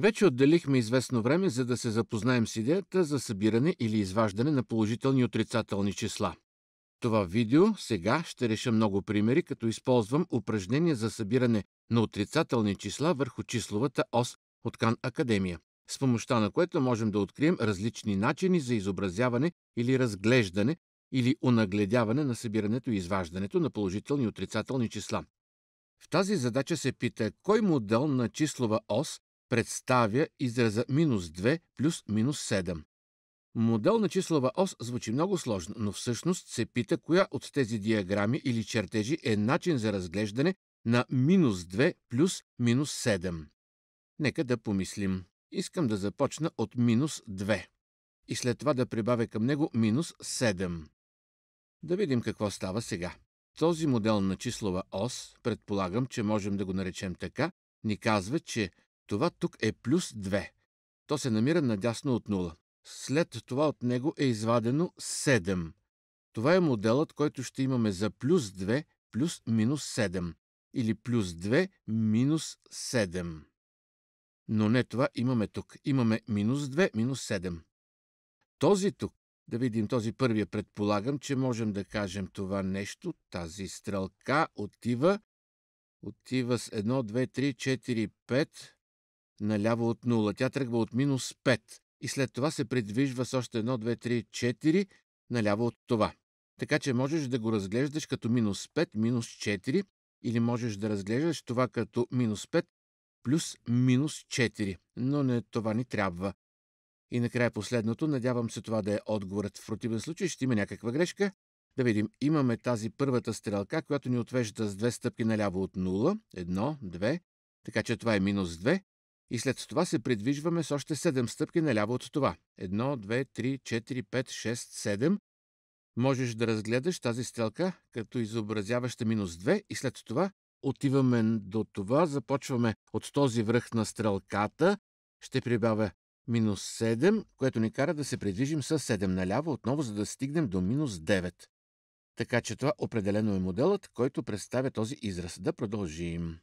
Вече отделихме известно време, за да се запознаем с идеята за събиране или изваждане на положителни и отрицателни числа. Това видео сега ще реша много примери, като използвам упражнения за събиране на отрицателни числа върху числовата ос от Кан Академия, с помощта на което можем да открием различни начини за изобразяване или разглеждане или онагледяване на събирането и изваждането на положителни и отрицателни числа. В тази задача се пита кой модел на числова ос представя израза минус 2 плюс минус 7. Модел на числова ос звучи много сложно, но всъщност се пита коя от тези диаграми или чертежи е начин за разглеждане на минус 2 плюс минус 7. Нека да помислим. Искам да започна от минус 2 и след това да прибавя към него минус 7. Да видим какво става сега. Този модел на числова ос, предполагам, че можем да го наречем така, ни казва, че това тук е плюс 2. То се намира надясно от 0. След това от него е извадено 7. Това е моделът, който ще имаме за плюс 2 плюс минус 7 или плюс 2 минус 7. Но не това имаме тук. Имаме минус 2 минус 7. Този тук, да видим този първия, предполагам, че можем да кажем това нещо. Тази стрелка отива, отива с 1, 2, 3, 4, 5, наляво от 0. Тя тръгва от минус 5 и след това се придвижва с още 1, 2, 3, 4 наляво от това. Така че можеш да го разглеждаш като минус 5, минус 4 или можеш да разглеждаш това като минус 5 плюс минус 4. Но не това ни трябва. И накрая последното, надявам се това да е отговорът. В противен случай ще има някаква грешка. Да видим, имаме тази първата стрелка, която ни отвежда с две стъпки наляво от 0, 1, 2, така че това е минус 2, и след това се придвижваме с още 7 стъпки наляво от това. 1, 2, 3, 4, 5, 6, 7. Можеш да разгледаш тази стрелка като изобразяваща минус 2 и след това отиваме до това, започваме от този връх на стрелката, ще прибавя минус 7, което ни кара да се придвижим с 7 наляво отново, за да стигнем до минус 9. Така че това определено е моделът, който представя този израз. Да продължим.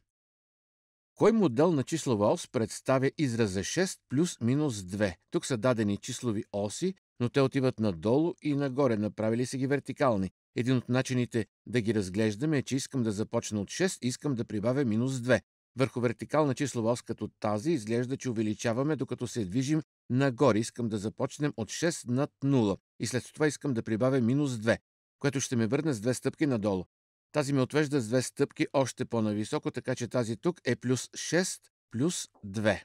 Кой модел на ос представя израза 6 плюс минус 2? Тук са дадени числови оси, но те отиват надолу и нагоре, направили са ги вертикални. Един от начините да ги разглеждаме е, че искам да започна от 6, искам да прибавя минус 2. Върху вертикална числова ос като тази изглежда, че увеличаваме, докато се движим нагоре. Искам да започнем от 6 над 0 и след това искам да прибавя минус 2, което ще ме върне с две стъпки надолу. Тази ме отвежда с две стъпки още по-нависоко, така че тази тук е плюс 6 плюс 2.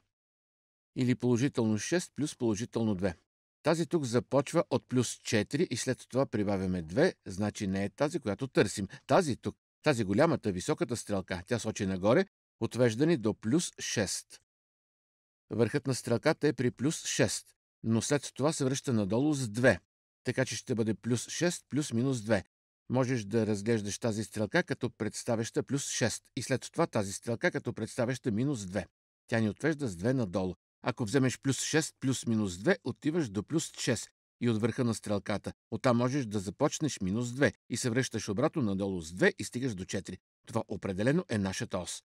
Или положително 6 плюс положително 2. Тази тук започва от плюс 4 и след това прибавяме 2, значи не е тази, която търсим. Тази тук, тази голямата, високата стрелка, тя сочи нагоре, отвежда ни до плюс 6. Върхът на стрелката е при плюс 6, но след това се връща надолу с 2, така че ще бъде плюс 6 плюс минус 2 можеш да разглеждаш тази стрелка като представяща плюс 6 и след това тази стрелка като представяща минус 2. Тя ни отвежда с 2 надолу. Ако вземеш плюс 6 плюс минус 2, отиваш до плюс 6 и от върха на стрелката. Оттам можеш да започнеш минус 2 и се връщаш обратно надолу с 2 и стигаш до 4. Това определено е нашата ос.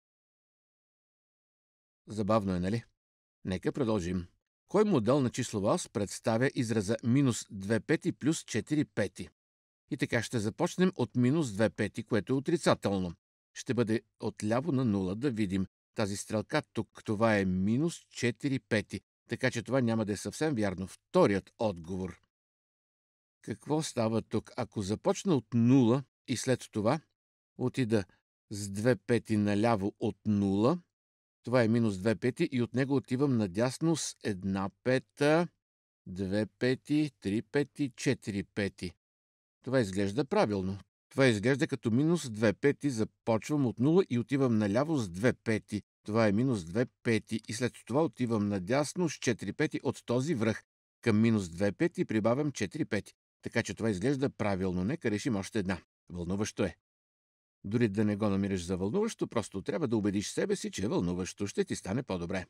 Забавно е, нали? Нека продължим. Кой модел на числова ос представя израза минус 2 пети плюс 4 пети? И така ще започнем от минус 2 пети, което е отрицателно. Ще бъде отляво на 0 да видим. Тази стрелка тук, това е минус 4 пети, така че това няма да е съвсем вярно. Вторият отговор. Какво става тук? Ако започна от 0 и след това отида с 2 пети наляво от 0, това е минус 2 пети и от него отивам надясно с 1 пета, 2 пети, 3 пети, 4 пети. Това изглежда правилно. Това изглежда като минус 2 пети. Започвам от 0 и отивам наляво с 2 пети. Това е минус 2 пети. И след това отивам надясно с 4 пети от този връх. Към минус 2 пети прибавям 4 пети. Така че това изглежда правилно. Нека решим още една. Вълнуващо е. Дори да не го намираш за вълнуващо, просто трябва да убедиш себе си, че е вълнуващо. Ще ти стане по-добре.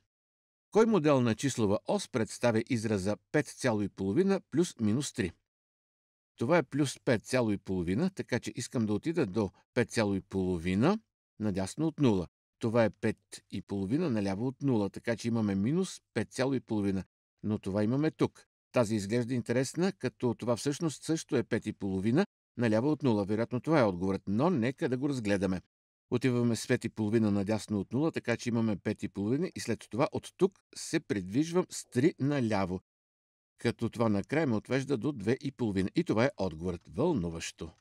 Кой модел на числова ос представя израза 5,5 плюс минус 3? Това е плюс 5,5, така че искам да отида до 5,5 надясно от 0. Това е 5,5 наляво от 0, така че имаме минус 5,5. Но това имаме тук. Тази изглежда интересна, като това всъщност също е 5,5 наляво от 0. Вероятно това е отговорът, но нека да го разгледаме. Отиваме с 5,5 надясно от 0, така че имаме 5,5 и след това от тук се придвижвам с 3 наляво като това накрая ме отвежда до 2,5. И това е отговорът. Вълнуващо.